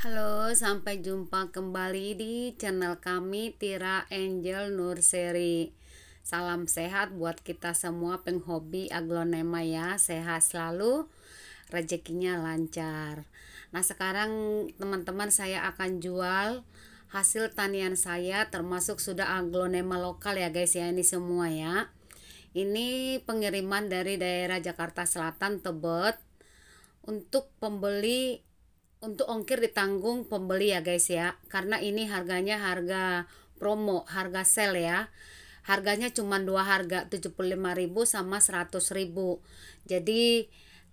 Halo, sampai jumpa kembali di channel kami Tira Angel Nursery. Salam sehat buat kita semua penghobi aglonema ya. Sehat selalu, rezekinya lancar. Nah, sekarang teman-teman saya akan jual hasil tanian saya termasuk sudah aglonema lokal ya guys ya ini semua ya. Ini pengiriman dari daerah Jakarta Selatan Tebet untuk pembeli untuk ongkir ditanggung pembeli ya guys ya. Karena ini harganya harga promo, harga sale ya. Harganya cuma dua harga, 75.000 sama 100.000. Jadi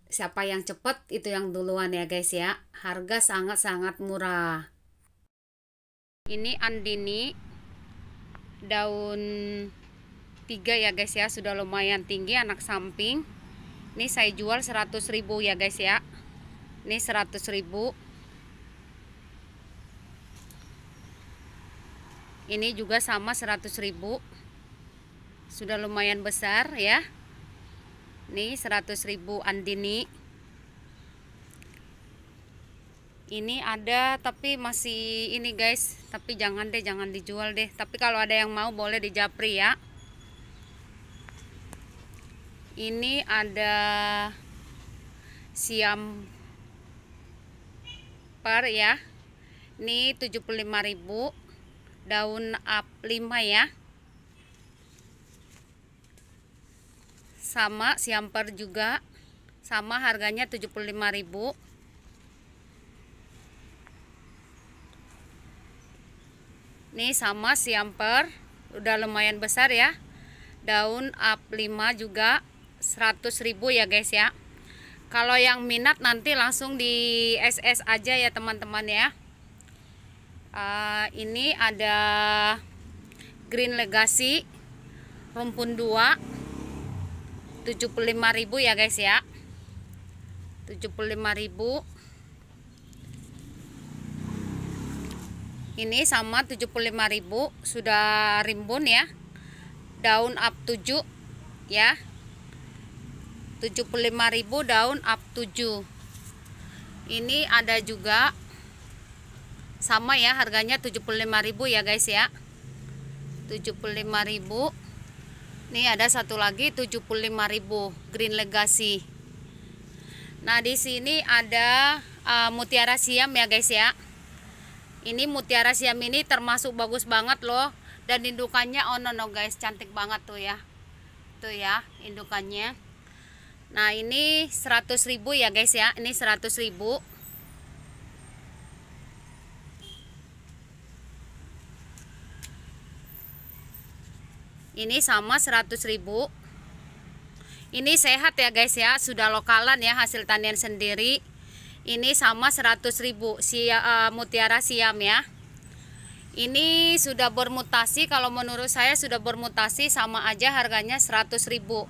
siapa yang cepat itu yang duluan ya guys ya. Harga sangat-sangat murah. Ini andini daun tiga ya guys ya, sudah lumayan tinggi anak samping. Ini saya jual 100.000 ya guys ya. Ini 100.000. ini juga sama 100 ribu sudah lumayan besar ya ini 100 ribu andini ini ada tapi masih ini guys tapi jangan deh jangan dijual deh tapi kalau ada yang mau boleh di japri ya ini ada siam per ya ini 75 ribu daun up 5 ya sama siamper juga sama harganya 75000 ini sama siamper udah lumayan besar ya daun up 5 juga 100.000 ya guys ya kalau yang minat nanti langsung di SS aja ya teman-teman ya uh, ini ada Green Legacy rumpun 2 75.000 ya guys ya 75.000 ini sama 75.000 sudah rimbun ya daun up 7 ya 75.000 daun up 7 ini ada juga sama ya harganya 75.000 ya guys ya 75.000 ini ada satu lagi 75.000 Green Legacy nah di sini ada uh, mutiara siam ya guys ya ini mutiara siam ini termasuk bagus banget loh dan indukannya oh no no guys cantik banget tuh ya tuh ya indukannya nah ini 100.000 ya guys ya ini 100.000 ini sama 100 ribu ini sehat ya guys ya sudah lokalan ya hasil tanian sendiri ini sama 100 ribu si uh, mutiara siam ya ini sudah bermutasi kalau menurut saya sudah bermutasi sama aja harganya 100 ribu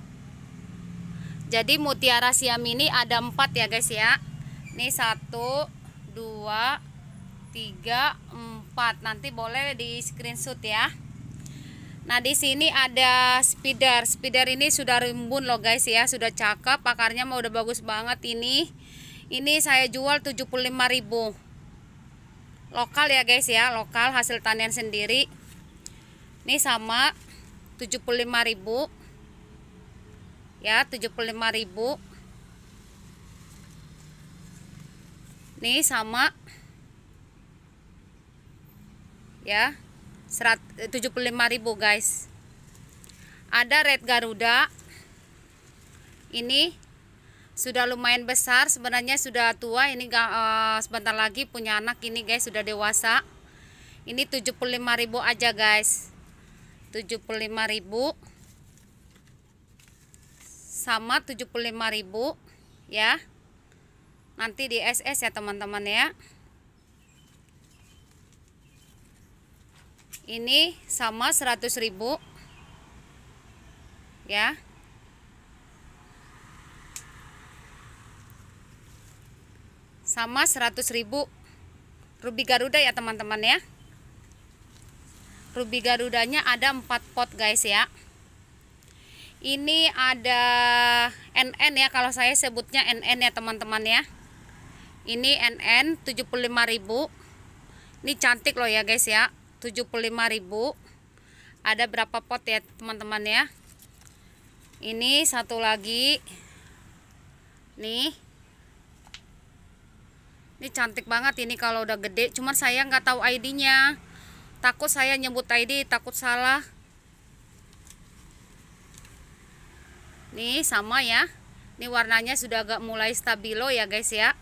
jadi mutiara siam ini ada empat ya guys ya ini satu, dua, tiga, empat. nanti boleh di screenshot ya Nah, di sini ada spider. Spider ini sudah rimbun loh guys ya, sudah cakep, pakarnya mau udah bagus banget ini. Ini saya jual 75.000. Lokal ya guys ya, lokal hasil tanian sendiri. Ini sama 75.000. Ya, 75.000. ini sama ya Eh, ribu guys ada red garuda ini sudah lumayan besar sebenarnya sudah tua ini uh, sebentar lagi punya anak ini guys sudah dewasa ini ribu aja guys ribu sama ribu ya nanti di SS ya teman-teman ya ini sama 100 ribu ya sama 100 ribu rubi garuda ya teman-teman ya Rubi garudanya ada 4 pot guys ya ini ada NN ya kalau saya sebutnya NN ya teman-teman ya ini NN 75.000 ini cantik loh ya guys ya 75.000 ada berapa pot ya teman-teman ya ini satu lagi nih ini cantik banget ini kalau udah gede cuman saya nggak tahu ID-nya takut saya nyebut ID takut salah nih sama ya ini warnanya sudah agak mulai stabilo ya guys ya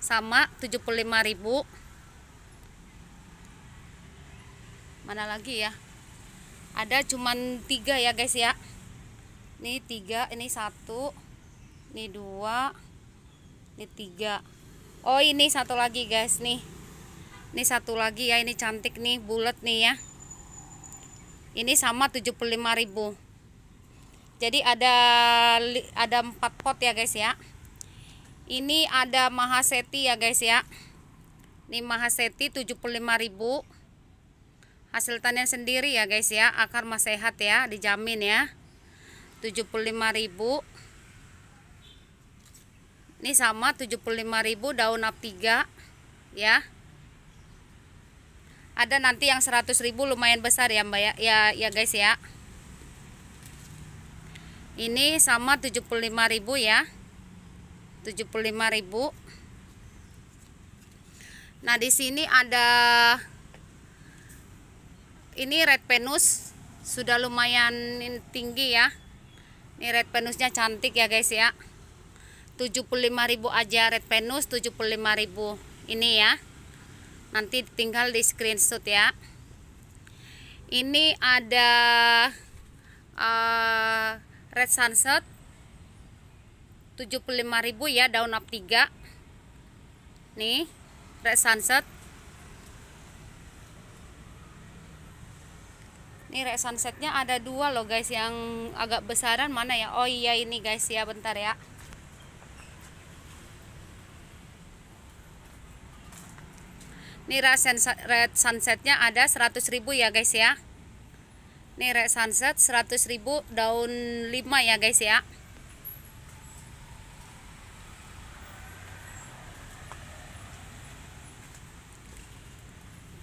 sama 75.000 mana lagi ya ada cuman tiga ya guys ya ini tiga ini satu ini dua ini tiga oh ini satu lagi guys nih ini satu lagi ya ini cantik nih bulat nih ya ini sama 75.000 jadi ada ada empat pot ya guys ya ini ada mahaseti ya guys ya ini mahaseti 75.000 hasil tanian sendiri ya guys ya akar mas sehat ya dijamin ya 75.000 ini sama 75.000 daun up 3 ya ada nanti yang 100.000 lumayan besar ya mbak ya ya, ya guys ya ini sama 75.000 ya 75.000 Nah di sini ada ini red penus sudah lumayan tinggi ya ini red penusnya cantik ya guys ya 75.000 aja red penus 75.000 ini ya nanti tinggal di screenshot ya ini ada uh, red sunset 75.000 ya daun up 3 nih red sunset ini red sunsetnya ada dua loh guys yang agak besaran mana ya? Oh iya ini guys ya bentar ya. ini red red sunsetnya ada 100 ribu ya guys ya. ini red sunset 100 ribu daun 5 ya guys ya.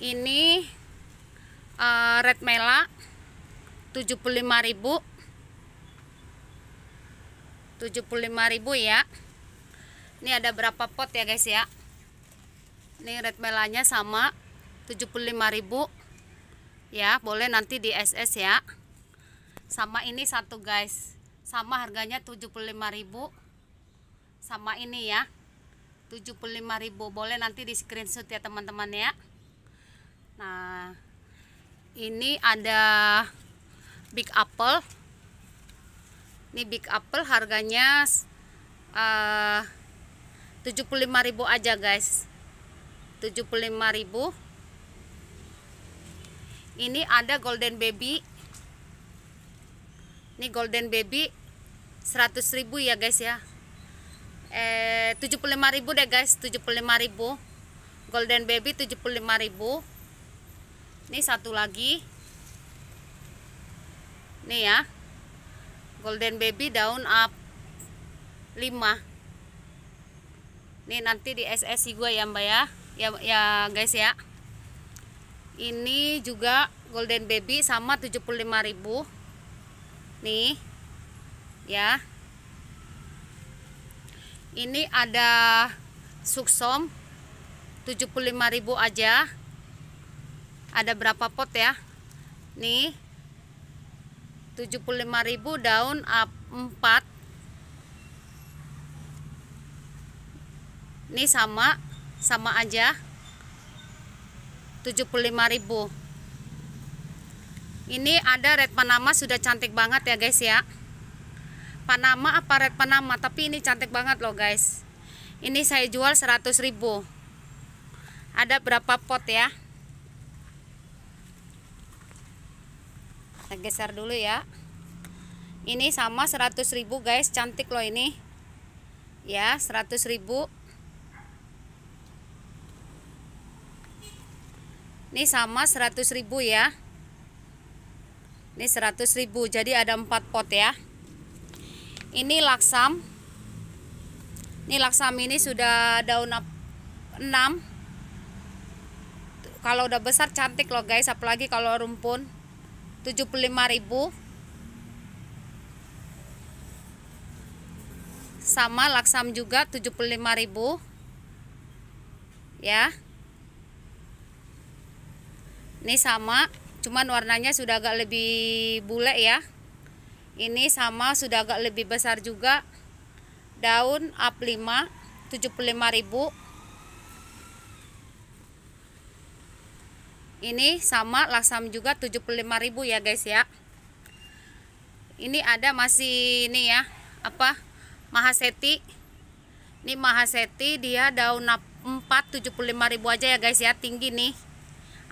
Ini uh, red mela 75.000 75.000 ya ini ada berapa pot ya guys ya ini red melanya sama 75.000 ya boleh nanti di SS ya sama ini satu guys sama harganya 75.000 sama ini ya 75.000 boleh nanti di screenshot ya teman-teman ya nah ini ada big apple ini big apple harganya eh, uh, 75.000 aja guys 75.000 ini ada golden baby ini golden baby 100.000 ya guys ya eh 75.000 deh guys 75.000 golden baby 75.000 ini satu lagi nih ya golden baby daun up 5 ini nanti di SSI gue ya mbak ya ya, ya guys ya ini juga golden baby sama 75000 nih ya ini ada suksom 75000 aja ada berapa pot ya nih 75.000 daun 4 ini sama sama aja 75.000 ini ada red panama sudah cantik banget ya guys ya panama apa red panama tapi ini cantik banget loh guys ini saya jual 100.000 ada berapa pot ya kita geser dulu ya ini sama 100.000 guys cantik loh ini ya 100.000 ini sama 100.000 ya ini 100.000 jadi ada 4 pot ya ini laksam ini laksam ini sudah daun 6 kalau udah besar cantik loh guys apalagi kalau rumpun 75.000 sama laksam juga 75.000 ya ini sama cuman warnanya sudah agak lebih bule ya ini sama sudah agak lebih besar juga daun up 5 75.000 ini sama lasam juga 75.000 ya guys ya ini ada masih ini ya apa mahaseti ini mahaseti dia daun 4 75.000 aja ya guys ya tinggi nih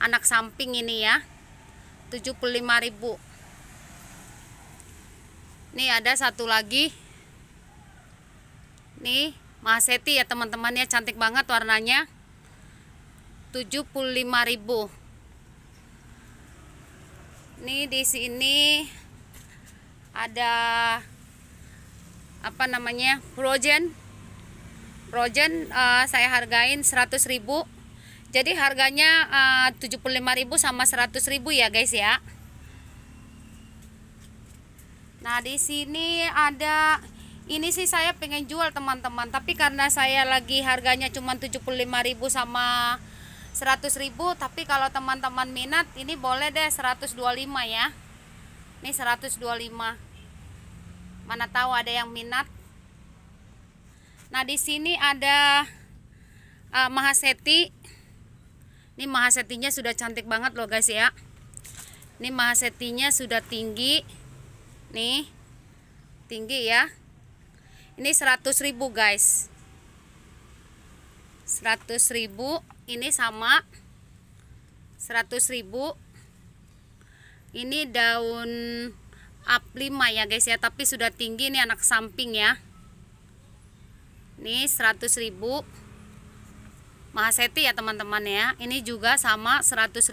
anak samping ini ya 75.000 ini ada satu lagi nih mahaseti ya teman-teman ya cantik banget warnanya 75.000 nih di sini ada apa namanya frozen frozen uh, saya hargain ribu. jadi harganya uh, ribu sama ribu ya guys ya nah di sini ada ini sih saya pengen jual teman-teman tapi karena saya lagi harganya cuma ribu sama 100 ribu tapi kalau teman-teman minat ini boleh deh 125 ya ini 125 mana tahu ada yang minat nah di sini ada uh, mahaseti ini mahasetinya sudah cantik banget loh guys ya ini mahasetinya sudah tinggi nih tinggi ya ini 100 ribu guys 100 ribu ini sama 100.000 ini daun 5 ya guys ya tapi sudah tinggi ini anak samping ya ini 100.000 mahaseti ya teman-teman ya ini juga sama 100.000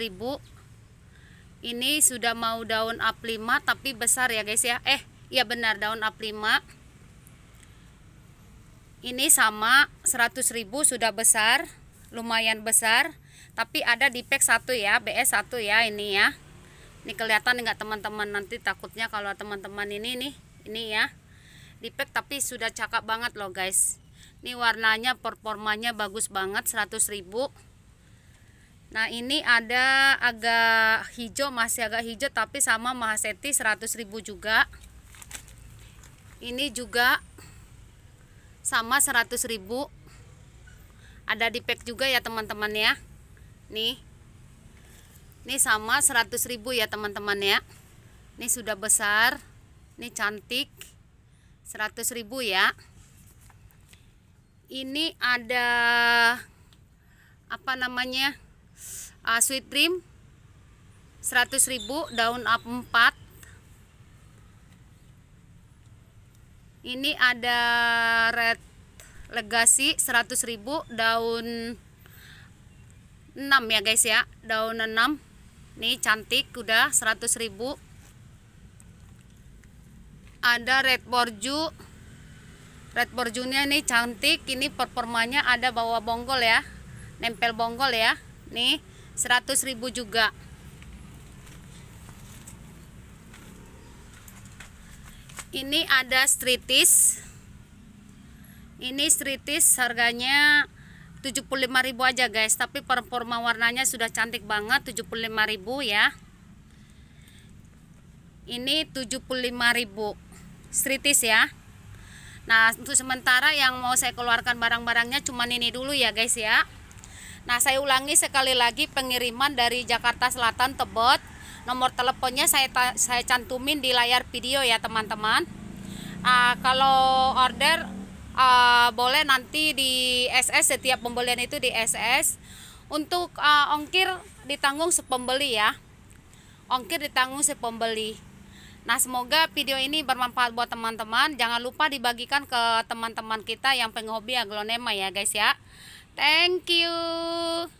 ini sudah mau daun 5 tapi besar ya guys ya eh iya benar daun 5 ini sama 100.000 sudah besar lumayan besar tapi ada di pack satu ya BS 1 ya ini ya ini kelihatan enggak teman-teman nanti takutnya kalau teman-teman ini nih ini ya di pack tapi sudah cakep banget loh guys ini warnanya performanya bagus banget 100.000 nah ini ada agak hijau masih agak hijau tapi sama mahaseti 100.000 juga ini juga sama ribu ada di pack juga ya teman-teman ya nih ini sama 100.000 ya teman-teman ya ini sudah besar ini cantik 100.000 ya ini ada apa namanya uh, sweet dream 100.000 daun up 4 ini ada red legasi 100.000 daun 6 ya guys ya daun 6 nih cantik udah 100.000 ada red borju red borjunya nih cantik ini performanya ada bawa bonggol ya nempel bonggol ya nih 100.000 juga ini ada stritis ini stritis harganya 75.000 aja guys tapi performa warnanya sudah cantik banget 75.000 ya ini 75.000 stritis ya nah untuk sementara yang mau saya keluarkan barang-barangnya cuman ini dulu ya guys ya nah saya ulangi sekali lagi pengiriman dari Jakarta Selatan Tebet nomor teleponnya saya saya cantumin di layar video ya teman-teman uh, kalau order uh, boleh nanti di SS setiap pembelian itu di SS untuk uh, ongkir ditanggung sepembeli ya ongkir ditanggung sepembeli Nah, semoga video ini bermanfaat buat teman-teman. Jangan lupa dibagikan ke teman-teman kita yang penghobi aglonema ya, guys ya. Thank you.